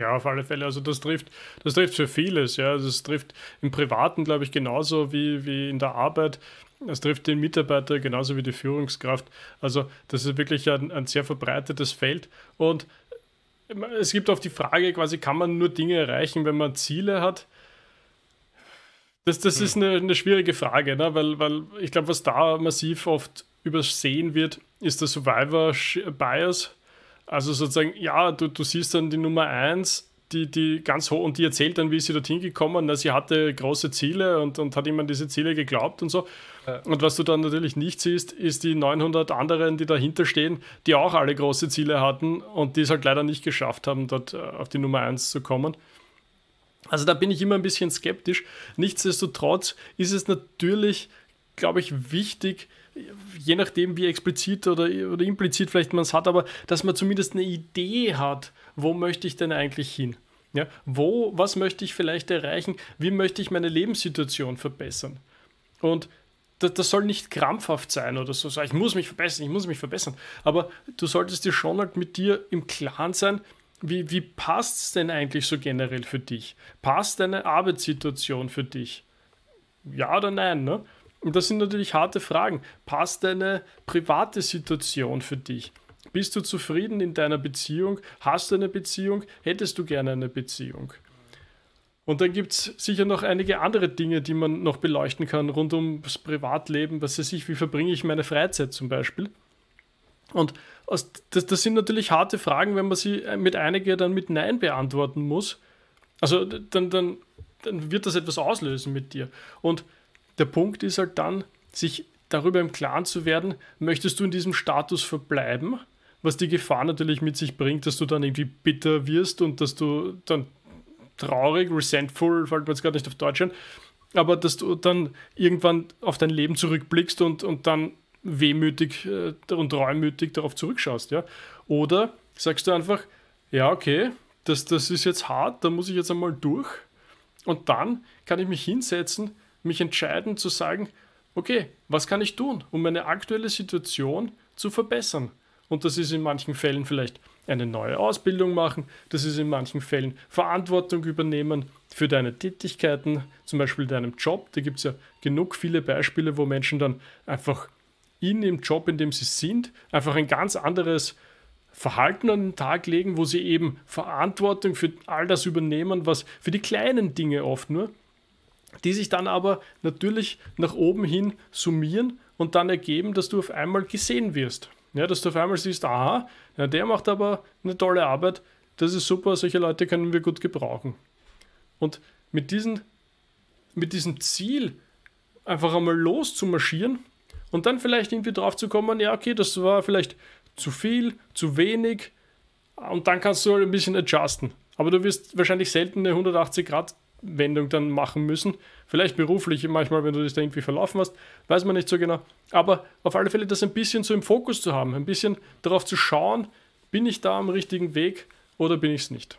Ja, auf alle Fälle. Also das trifft, das trifft für vieles, ja. Das also trifft im Privaten, glaube ich, genauso wie, wie in der Arbeit. Das trifft den Mitarbeiter genauso wie die Führungskraft. Also das ist wirklich ein, ein sehr verbreitetes Feld. Und es gibt auch die Frage, quasi, kann man nur Dinge erreichen, wenn man Ziele hat? Das, das hm. ist eine, eine, schwierige Frage, ne? weil, weil ich glaube, was da massiv oft übersehen wird, ist der Survivor-Bias also sozusagen, ja, du, du siehst dann die Nummer 1, die, die ganz hoch und die erzählt dann, wie sie dorthin gekommen ist. Sie hatte große Ziele und, und hat immer an diese Ziele geglaubt und so. Und was du dann natürlich nicht siehst, ist die 900 anderen, die dahinter stehen, die auch alle große Ziele hatten und die es halt leider nicht geschafft haben, dort äh, auf die Nummer 1 zu kommen. Also da bin ich immer ein bisschen skeptisch. Nichtsdestotrotz ist es natürlich glaube ich, wichtig, je nachdem, wie explizit oder, oder implizit vielleicht man es hat, aber dass man zumindest eine Idee hat, wo möchte ich denn eigentlich hin? Ja, wo, was möchte ich vielleicht erreichen? Wie möchte ich meine Lebenssituation verbessern? Und das, das soll nicht krampfhaft sein oder so, ich muss mich verbessern, ich muss mich verbessern. Aber du solltest dir schon halt mit dir im Klaren sein, wie, wie passt es denn eigentlich so generell für dich? Passt deine Arbeitssituation für dich? Ja oder nein, ne? Und das sind natürlich harte Fragen. Passt deine private Situation für dich? Bist du zufrieden in deiner Beziehung? Hast du eine Beziehung? Hättest du gerne eine Beziehung? Und dann gibt es sicher noch einige andere Dinge, die man noch beleuchten kann rund ums Privatleben, was weiß ich, wie verbringe ich meine Freizeit zum Beispiel. Und das, das sind natürlich harte Fragen, wenn man sie äh, mit einiger dann mit Nein beantworten muss. Also dann, dann, dann wird das etwas auslösen mit dir. Und der Punkt ist halt dann, sich darüber im Klaren zu werden, möchtest du in diesem Status verbleiben, was die Gefahr natürlich mit sich bringt, dass du dann irgendwie bitter wirst und dass du dann traurig, resentful, fällt mir jetzt gerade nicht auf Deutsch ein, aber dass du dann irgendwann auf dein Leben zurückblickst und, und dann wehmütig äh, und reumütig darauf zurückschaust, ja. Oder sagst du einfach, ja, okay, das, das ist jetzt hart, da muss ich jetzt einmal durch. Und dann kann ich mich hinsetzen, mich entscheiden zu sagen, okay, was kann ich tun, um meine aktuelle Situation zu verbessern? Und das ist in manchen Fällen vielleicht eine neue Ausbildung machen, das ist in manchen Fällen Verantwortung übernehmen für deine Tätigkeiten, zum Beispiel deinem Job. Da gibt es ja genug viele Beispiele, wo Menschen dann einfach in dem Job, in dem sie sind, einfach ein ganz anderes Verhalten an den Tag legen, wo sie eben Verantwortung für all das übernehmen, was für die kleinen Dinge oft nur die sich dann aber natürlich nach oben hin summieren und dann ergeben, dass du auf einmal gesehen wirst. Ja, dass du auf einmal siehst, aha, ja, der macht aber eine tolle Arbeit, das ist super, solche Leute können wir gut gebrauchen. Und mit, diesen, mit diesem Ziel einfach einmal loszumarschieren und dann vielleicht irgendwie drauf zu kommen, ja, okay, das war vielleicht zu viel, zu wenig und dann kannst du halt ein bisschen adjusten. Aber du wirst wahrscheinlich selten eine 180 Grad Wendung dann machen müssen. Vielleicht beruflich manchmal, wenn du das da irgendwie verlaufen hast, weiß man nicht so genau. Aber auf alle Fälle das ein bisschen so im Fokus zu haben, ein bisschen darauf zu schauen, bin ich da am richtigen Weg oder bin ich es nicht.